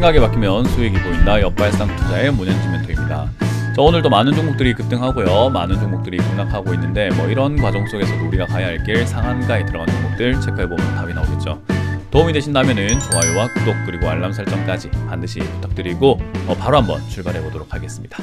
생각에 바뀌면 수익이 보인다. 역발상 투자의 문현지 멘토입니다. 저 오늘도 많은 종목들이 급등하고요. 많은 종목들이 급락하고 있는데 뭐 이런 과정 속에서도 우리가 가야 할 길 상한가에 들어간 종목들 체크해보면 답이 나오겠죠. 도움이 되신다면 좋아요와 구독 그리고 알람 설정까지 반드시 부탁드리고 어, 바로 한번 출발해보도록 하겠습니다.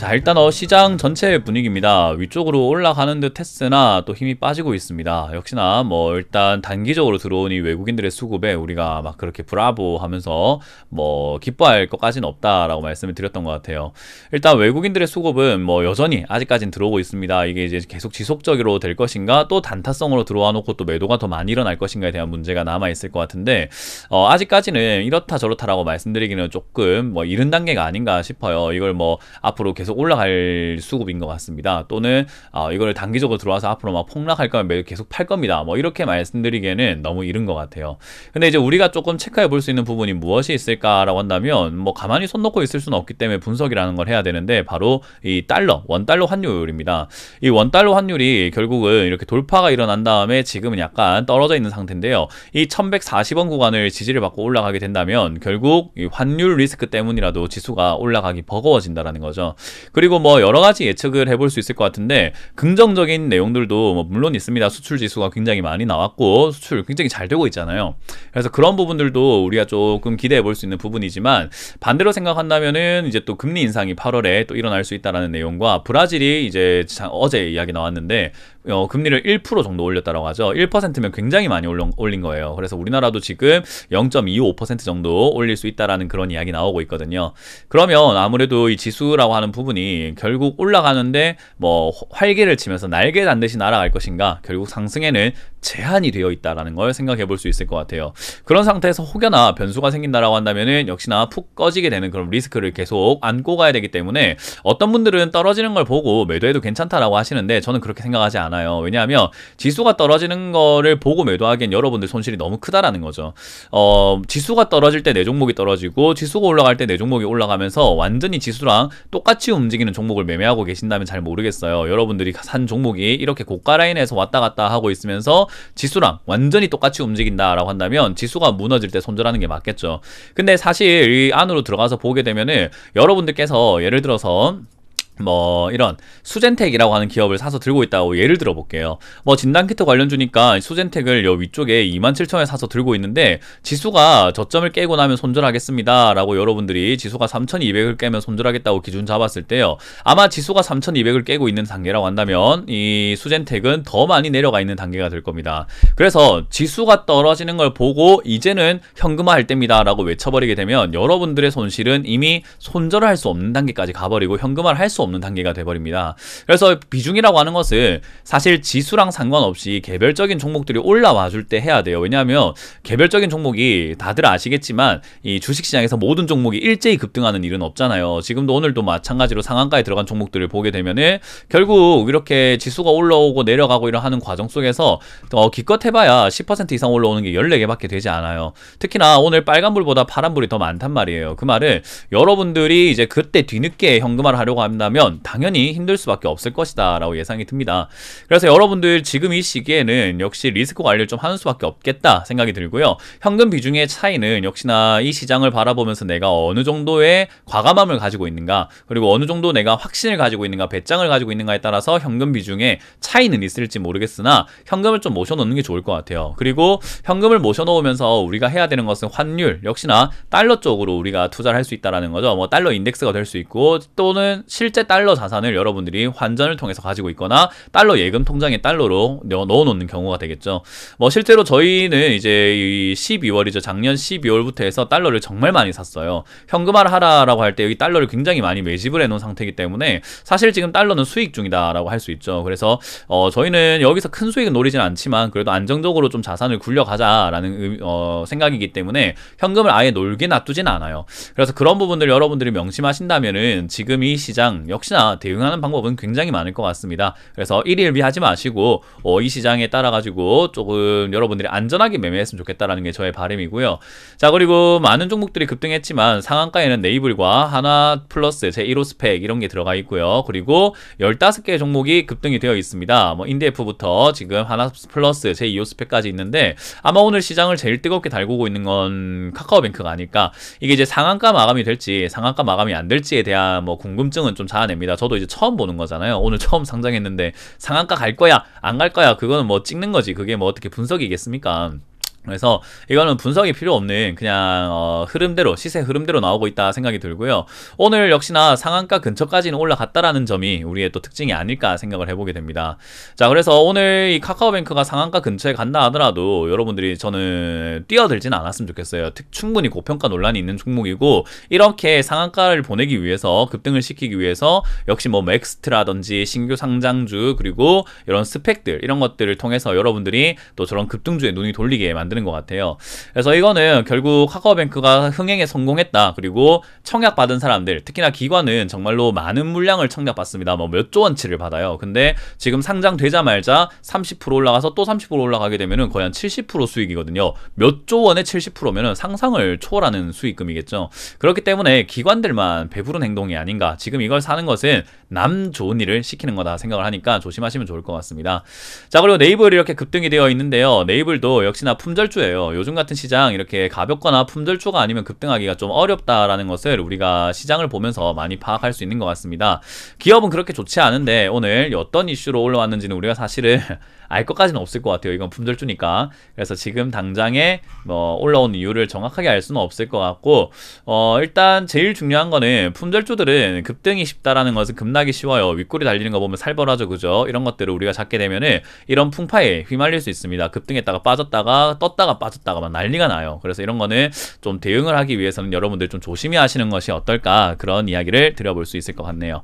자 일단 어 시장 전체 의 분위기입니다. 위쪽으로 올라가는 듯 했으나 또 힘이 빠지고 있습니다. 역시나 뭐 일단 단기적으로 들어오니 외국인들의 수급에 우리가 막 그렇게 브라보 하면서 뭐 기뻐할 것까지는 없다라고 말씀을 드렸던 것 같아요. 일단 외국인들의 수급은 뭐 여전히 아직까지는 들어오고 있습니다. 이게 이제 계속 지속적으로 될 것인가 또 단타성으로 들어와 놓고 또 매도가 더 많이 일어날 것인가에 대한 문제가 남아 있을 것 같은데 어 아직까지는 이렇다 저렇다라고 말씀드리기는 조금 뭐 이른 단계가 아닌가 싶어요. 이걸 뭐 앞으로 계속 계속 올라갈 수급인 것 같습니다. 또는 어, 아, 이걸 단기적으로 들어와서 앞으로 막 폭락할 거면 계속 팔 겁니다. 뭐 이렇게 말씀드리기에는 너무 이른 것 같아요. 근데 이제 우리가 조금 체크해 볼 수 있는 부분이 무엇이 있을까라고 한다면 뭐 가만히 손 놓고 있을 수는 없기 때문에 분석이라는 걸 해야 되는데 바로 이 달러, 원달러 환율입니다. 이 원달러 환율이 결국은 이렇게 돌파가 일어난 다음에 지금은 약간 떨어져 있는 상태인데요. 이 1140원 구간을 지지를 받고 올라가게 된다면 결국 환율 리스크 때문이라도 지수가 올라가기 버거워진다라는 거죠. 그리고 뭐 여러 가지 예측을 해볼 수 있을 것 같은데 긍정적인 내용들도 뭐 물론 있습니다. 수출 지수가 굉장히 많이 나왔고 수출 굉장히 잘 되고 있잖아요. 그래서 그런 부분들도 우리가 조금 기대해 볼 수 있는 부분이지만 반대로 생각한다면은 이제 또 금리 인상이 8월에 또 일어날 수 있다라는 내용과 브라질이 이제 어제 이야기 나왔는데 어, 금리를 1% 정도 올렸다라고 하죠. 1%면 굉장히 많이 올린 거예요. 그래서 우리나라도 지금 0.25% 정도 올릴 수 있다라는 그런 이야기 나오고 있거든요. 그러면 아무래도 이 지수라고 하는 부분 부분이 결국 올라가는데 뭐 활개를 치면서 날개 단듯이 날아갈 것인가 결국 상승에는 제한이 되어 있다라는 걸 생각해 볼 수 있을 것 같아요. 그런 상태에서 혹여나 변수가 생긴다라고 한다면은 역시나 푹 꺼지게 되는 그런 리스크를 계속 안고 가야 되기 때문에 어떤 분들은 떨어지는 걸 보고 매도해도 괜찮다라고 하시는데 저는 그렇게 생각하지 않아요. 왜냐하면 지수가 떨어지는 거를 보고 매도하기엔 여러분들 손실이 너무 크다라는 거죠. 어, 지수가 떨어질 때 내 종목이 떨어지고 지수가 올라갈 때 내 종목이 올라가면서 완전히 지수랑 똑같이 움직이는 종목을 매매하고 계신다면 잘 모르겠어요. 여러분들이 산 종목이 이렇게 고가 라인에서 왔다 갔다 하고 있으면서 지수랑 완전히 똑같이 움직인다라고 한다면 지수가 무너질 때 손절하는 게 맞겠죠. 근데 사실 이 안으로 들어가서 보게 되면은 여러분들께서 예를 들어서 뭐 이런 수젠텍이라고 하는 기업을 사서 들고 있다고 예를 들어 볼게요. 뭐 진단키트 관련주니까 수젠텍을 요 위쪽에 27,000원에 사서 들고 있는데 지수가 저점을 깨고 나면 손절하겠습니다라고 여러분들이 지수가 3,200을 깨면 손절하겠다고 기준 잡았을 때요. 아마 지수가 3,200을 깨고 있는 단계라고 한다면 이 수젠텍은 더 많이 내려가 있는 단계가 될 겁니다. 그래서 지수가 떨어지는 걸 보고 이제는 현금화할 때입니다라고 외쳐버리게 되면 여러분들의 손실은 이미 손절할수 없는 단계까지 가버리고 현금화를 할 수 없는 없는 단계가 돼버립니다. 그래서 비중이라고 하는 것은 사실 지수랑 상관없이 개별적인 종목들이 올라와 줄 때 해야 돼요. 왜냐하면 개별적인 종목이 다들 아시겠지만 이 주식시장에서 모든 종목이 일제히 급등하는 일은 없잖아요. 지금도 오늘도 마찬가지로 상한가에 들어간 종목들을 보게 되면은 결국 이렇게 지수가 올라오고 내려가고 이런 하는 과정 속에서 어, 기껏 해봐야 10% 이상 올라오는 게 14개밖에 되지 않아요. 특히나 오늘 빨간불보다 파란불이 더 많단 말이에요. 그 말은 여러분들이 이제 그때 뒤늦게 현금화를 하려고 한다면 된면 당연히 힘들 수밖에 없을 것이다 라고 예상이 듭니다. 그래서 여러분들 지금 이 시기에는 역시 리스크 관리를 좀 하는 수밖에 없겠다 생각이 들고요. 현금 비중의 차이는 역시나 이 시장을 바라보면서 내가 어느 정도의 과감함을 가지고 있는가 그리고 어느 정도 내가 확신을 가지고 있는가 배짱을 가지고 있는가에 따라서 현금 비중의 차이는 있을지 모르겠으나 현금을 좀 모셔놓는 게 좋을 것 같아요. 그리고 현금을 모셔놓으면서 우리가 해야 되는 것은 환율 역시나 달러 쪽으로 우리가 투자를 할 수 있다라는 거죠. 뭐 달러 인덱스가 될 수 있고 또는 실제 실제 달러 자산을 여러분들이 환전을 통해서 가지고 있거나 달러 예금 통장에 달러로 넣어 놓는 경우가 되겠죠. 뭐 실제로 저희는 이제 12월이죠. 작년 12월부터 해서 달러를 정말 많이 샀어요. 현금화를 하라라고 할 때 여기 달러를 굉장히 많이 매집을 해 놓은 상태이기 때문에 사실 지금 달러는 수익 중이다라고 할 수 있죠. 그래서 어 저희는 여기서 큰 수익은 노리진 않지만 그래도 안정적으로 좀 자산을 굴려 가자라는 어 생각이기 때문에 현금을 아예 놀게 놔두진 않아요. 그래서 그런 부분들 여러분들이 명심하신다면은 지금 이 시장 역시나 대응하는 방법은 굉장히 많을 것 같습니다. 그래서 일일비하지 마시고 어, 이 시장에 따라 가지고 조금 여러분들이 안전하게 매매했으면 좋겠다라는 게 저의 바람이고요. 자 그리고 많은 종목들이 급등했지만 상한가에는 네이블과 하나 플러스 제 1호 스펙 이런 게 들어가 있고요. 그리고 15개 의 종목이 급등이 되어 있습니다. 뭐인디프부터 지금 하나 플러스 제 2호 스펙까지 있는데 아마 오늘 시장을 제일 뜨겁게 달구고 있는 건 카카오뱅크가 아닐까. 이게 이제 상한가 마감이 될지 상한가 마감이 안 될지에 대한 뭐 궁금증은 좀잘 알아냅니다. 저도 이제 처음 보는 거잖아요. 오늘 처음 상장했는데 상한가 갈 거야, 안 갈 거야, 그거는 뭐 찍는 거지. 그게 뭐 어떻게 분석이겠습니까? 그래서 이거는 분석이 필요 없는 그냥 어, 흐름대로 시세 흐름대로 나오고 있다 생각이 들고요. 오늘 역시나 상한가 근처까지는 올라갔다라는 점이 우리의 또 특징이 아닐까 생각을 해보게 됩니다. 자 그래서 오늘 이 카카오뱅크가 상한가 근처에 간다 하더라도 여러분들이 저는 뛰어들지는 않았으면 좋겠어요. 특, 충분히 고평가 논란이 있는 종목이고 이렇게 상한가를 보내기 위해서 급등을 시키기 위해서 역시 뭐 맥스트라든지 신규 상장주 그리고 이런 스펙들 이런 것들을 통해서 여러분들이 또 저런 급등주에 눈이 돌리게 만드는 되는 것 같아요. 그래서 이거는 결국 카카오뱅크가 흥행에 성공했다. 그리고 청약 받은 사람들, 특히나 기관은 정말로 많은 물량을 청약 받습니다. 뭐 몇 조 원치를 받아요. 근데 지금 상장되자마자 30% 올라가서 또 30% 올라가게 되면은 거의 한 70% 수익이거든요. 몇 조 원에 70%면은 상상을 초월하는 수익금이겠죠. 그렇기 때문에 기관들만 배부른 행동이 아닌가. 지금 이걸 사는 것은 남 좋은 일을 시키는 거다 생각을 하니까 조심하시면 좋을 것 같습니다. 자, 그리고 네이블 이렇게 급등이 되어 있는데요. 네이버도 역시나 품절 품절주예요. 요즘 같은 시장 이렇게 가볍거나 품절주가 아니면 급등하기가 좀 어렵다라는 것을 우리가 시장을 보면서 많이 파악할 수 있는 것 같습니다. 기업은 그렇게 좋지 않은데 오늘 어떤 이슈로 올라왔는지는 우리가 사실은 알 것까지는 없을 것 같아요. 이건 품절주니까. 그래서 지금 당장에 뭐 올라온 이유를 정확하게 알 수는 없을 것 같고 어, 일단 제일 중요한 거는 품절주들은 급등이 쉽다라는 것은 급락이 쉬워요. 윗골이 달리는 거 보면 살벌하죠. 그죠? 이런 것들을 우리가 잡게 되면은 이런 풍파에 휘말릴 수 있습니다. 급등했다가 빠졌다가 떴다가 빠졌다가 막 난리가 나요. 그래서 이런 거는 좀 대응을 하기 위해서는 여러분들 좀 조심히 하시는 것이 어떨까 그런 이야기를 드려볼 수 있을 것 같네요.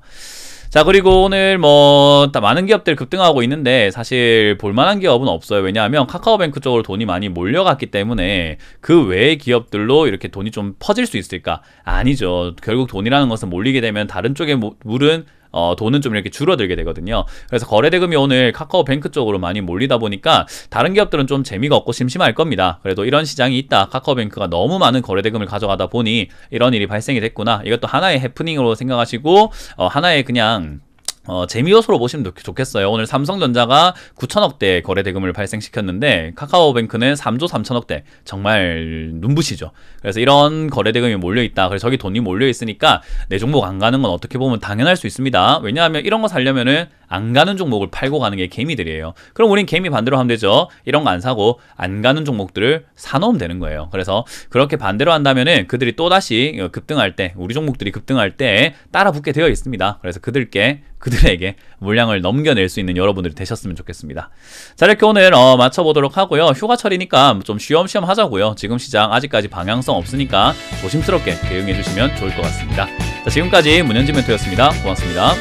자 그리고 오늘 뭐 많은 기업들 급등하고 있는데 사실 볼만한 기업은 없어요. 왜냐하면 카카오뱅크 쪽으로 돈이 많이 몰려갔기 때문에 그 외의 기업들로 이렇게 돈이 좀 퍼질 수 있을까? 아니죠. 결국 돈이라는 것은 몰리게 되면 다른 쪽에 물은 어, 돈은 좀 이렇게 줄어들게 되거든요. 그래서 거래대금이 오늘 카카오뱅크 쪽으로 많이 몰리다 보니까 다른 기업들은 좀 재미가 없고 심심할 겁니다. 그래도 이런 시장이 있다. 카카오뱅크가 너무 많은 거래대금을 가져가다 보니 이런 일이 발생이 됐구나. 이것도 하나의 해프닝으로 생각하시고 어, 하나의 그냥 어, 재미 요소로 보시면 좋겠어요. 오늘 삼성전자가 9천억대 거래 대금을 발생시켰는데 카카오뱅크는 3조 3천억대 정말 눈부시죠. 그래서 이런 거래 대금이 몰려 있다. 그래서 저기 돈이 몰려 있으니까 내 종목 안 가는 건 어떻게 보면 당연할 수 있습니다. 왜냐하면 이런 거 살려면은 안 가는 종목을 팔고 가는 게 개미들이에요. 그럼 우린 개미 반대로 하면 되죠. 이런 거 안 사고 안 가는 종목들을 사놓으면 되는 거예요. 그래서 그렇게 반대로 한다면은 그들이 또다시 급등할 때 우리 종목들이 급등할 때 따라 붙게 되어 있습니다. 그래서 그들께 그들에게 물량을 넘겨낼 수 있는 여러분들이 되셨으면 좋겠습니다. 자 이렇게 오늘 어, 맞춰보도록 하고요. 휴가철이니까 좀 쉬엄쉬엄 하자고요. 지금 시장 아직까지 방향성 없으니까 조심스럽게 대응해 주시면 좋을 것 같습니다. 자 지금까지 문현지 멘토였습니다. 고맙습니다.